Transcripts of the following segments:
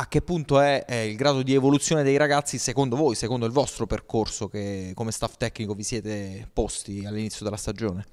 a che punto è, è, il grado di evoluzione dei ragazzi secondo voi, secondo il vostro percorso che come staff tecnico vi siete posti all'inizio della stagione?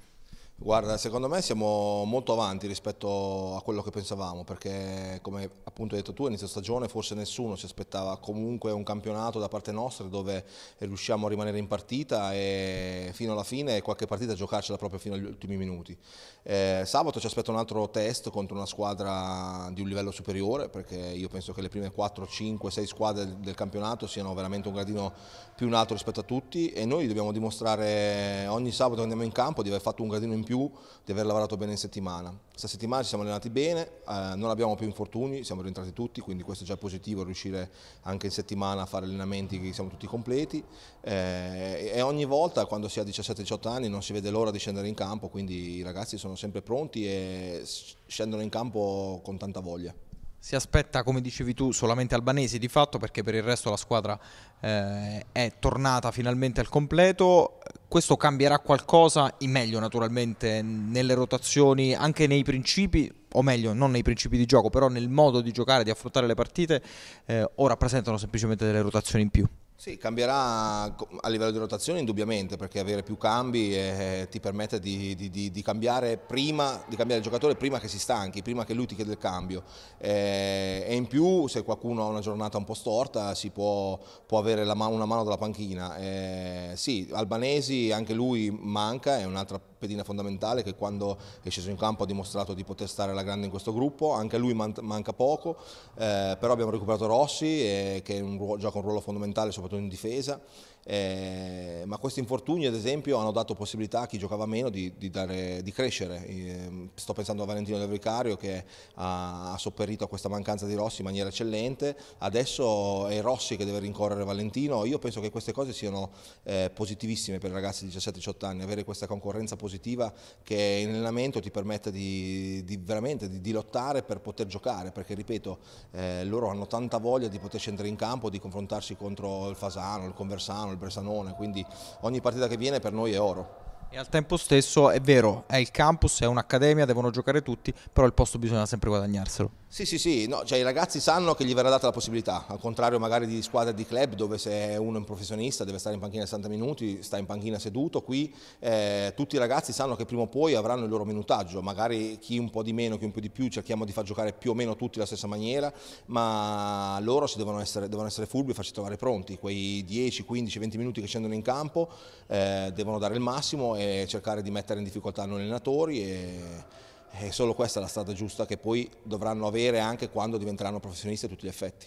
Guarda, secondo me siamo molto avanti rispetto a quello che pensavamo, perché come appunto hai detto tu, inizio stagione forse nessuno si aspettava comunque un campionato da parte nostra dove riusciamo a rimanere in partita e fino alla fine qualche partita giocarcela proprio fino agli ultimi minuti. Eh, sabato ci aspetta un altro test contro una squadra di un livello superiore, perché io penso che le prime 4, 5, 6 squadre del campionato siano veramente un gradino più in alto rispetto a tutti e noi dobbiamo dimostrare ogni sabato che andiamo in campo di aver fatto un gradino in più di aver lavorato bene in settimana. Questa settimana ci siamo allenati bene, eh, non abbiamo più infortuni, siamo rientrati tutti, quindi questo è già positivo riuscire anche in settimana a fare allenamenti che siamo tutti completi eh, e ogni volta quando si ha 17-18 anni non si vede l'ora di scendere in campo, quindi i ragazzi sono sempre pronti e scendono in campo con tanta voglia. Si aspetta, come dicevi tu, solamente albanesi di fatto perché per il resto la squadra eh, è tornata finalmente al completo. Questo cambierà qualcosa in meglio naturalmente nelle rotazioni, anche nei principi, o meglio non nei principi di gioco, però nel modo di giocare, di affrontare le partite, eh, o rappresentano semplicemente delle rotazioni in più? Sì, cambierà a livello di rotazione indubbiamente perché avere più cambi eh, ti permette di, di, di, cambiare prima, di, cambiare il giocatore prima che si stanchi, prima che lui ti chieda il cambio eh, e in più se qualcuno ha una giornata un po' storta si può, può avere man una mano dalla panchina. Eh, sì, Albanesi anche lui manca, è un'altra pedina fondamentale che quando è sceso in campo ha dimostrato di poter stare alla grande in questo gruppo, anche a lui man manca poco, eh, però abbiamo recuperato Rossi eh, che un gioca un ruolo fondamentale soprattutto in difesa, eh, ma questi infortuni ad esempio hanno dato possibilità a chi giocava meno di, di, dare, di crescere, ehm, sto pensando a Valentino Del Vicario che ha, ha sopperito a questa mancanza di Rossi in maniera eccellente, adesso è Rossi che deve rincorrere Valentino, io penso che queste cose siano eh, positivissime per i ragazzi di 17-18 anni, avere questa concorrenza positiva positiva che in allenamento ti permetta di, di veramente di, di, lottare per poter giocare, perché ripeto, eh, loro hanno tanta voglia di poter scendere in campo, di confrontarsi contro il Fasano, il Conversano, il Bresanone, quindi ogni partita che viene per noi è oro. E al tempo stesso è vero, è il campus, è un'accademia, devono giocare tutti, però il posto bisogna sempre guadagnarselo. Sì, sì, sì, no, cioè, i ragazzi sanno che gli verrà data la possibilità, al contrario magari di squadre di club dove se uno è un professionista deve stare in panchina 60 minuti, sta in panchina seduto, qui eh, tutti i ragazzi sanno che prima o poi avranno il loro minutaggio, magari chi un po' di meno, chi un po' di più, cerchiamo di far giocare più o meno tutti alla stessa maniera, ma loro si devono, essere, devono essere furbi e farci trovare pronti, quei 10, 15, 20 minuti che scendono in campo eh, devono dare il massimo e cercare di mettere in difficoltà noi allenatori. E è eh, solo questa è la strada giusta che poi dovranno avere anche quando diventeranno professionisti a tutti gli effetti.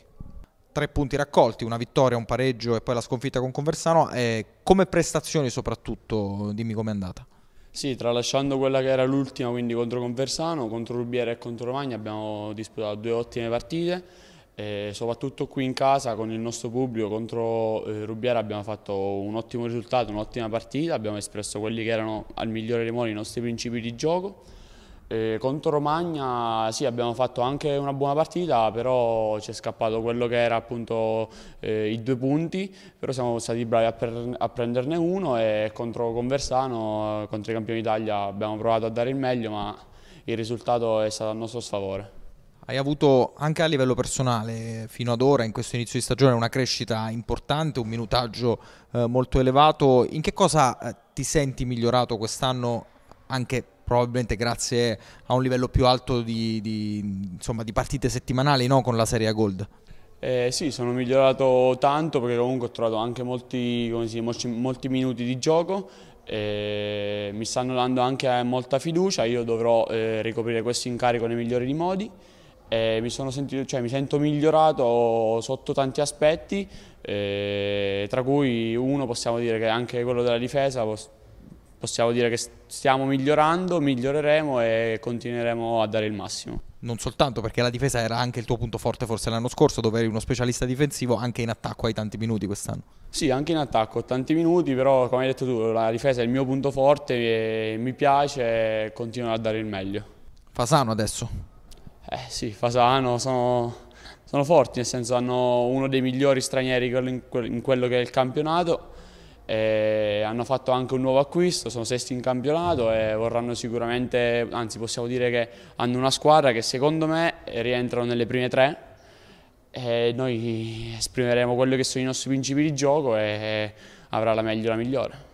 Tre punti raccolti, una vittoria, un pareggio e poi la sconfitta con Conversano, eh, come prestazioni soprattutto, dimmi com'è andata. Sì, tralasciando quella che era l'ultima, quindi contro Conversano, contro Rubiera e contro Romagna abbiamo disputato due ottime partite, soprattutto qui in casa con il nostro pubblico contro eh, Rubiera abbiamo fatto un ottimo risultato, un'ottima partita, abbiamo espresso quelli che erano al migliore dei modi i nostri principi di gioco e eh, contro Romagna sì, abbiamo fatto anche una buona partita, però ci è scappato quello che era appunto eh, i due punti, però siamo stati bravi a, per, a prenderne uno e contro Conversano, contro i campioni d'Italia abbiamo provato a dare il meglio, ma il risultato è stato a nostro sfavore. Hai avuto anche a livello personale fino ad ora, in questo inizio di stagione, una crescita importante, un minutaggio eh, molto elevato. In che cosa eh, ti senti migliorato quest'anno anche probabilmente grazie a un livello più alto di, di, insomma, di partite settimanali no? con la Serie A Gold. Eh, sì, sono migliorato tanto perché comunque ho trovato anche molti, dice, molti, minuti di gioco eh, mi stanno dando anche eh, molta fiducia, io dovrò eh, ricoprire questo incarico nei migliori modi. Eh, mi, sentito, cioè, mi, sento migliorato sotto tanti aspetti, eh, tra cui uno possiamo dire che anche quello della difesa possiamo dire che stiamo migliorando, miglioreremo e continueremo a dare il massimo. Non soltanto perché la difesa era anche il tuo punto forte forse l'anno scorso dove eri uno specialista difensivo, anche in attacco hai tanti minuti quest'anno. Sì, anche in attacco ho tanti minuti, però come hai detto tu la difesa è il mio punto forte, mi piace e continuo a dare il meglio. Fasano adesso? Eh sì, Fasano, sono, sono forti, nel senso hanno uno dei migliori stranieri in quello che è il campionato e hanno fatto anche un nuovo acquisto, sono sesti in campionato e vorranno sicuramente, anzi possiamo dire che hanno una squadra che secondo me rientrano nelle prime tre e noi esprimeremo quelli che sono i nostri principi di gioco e avrà la meglio la migliore.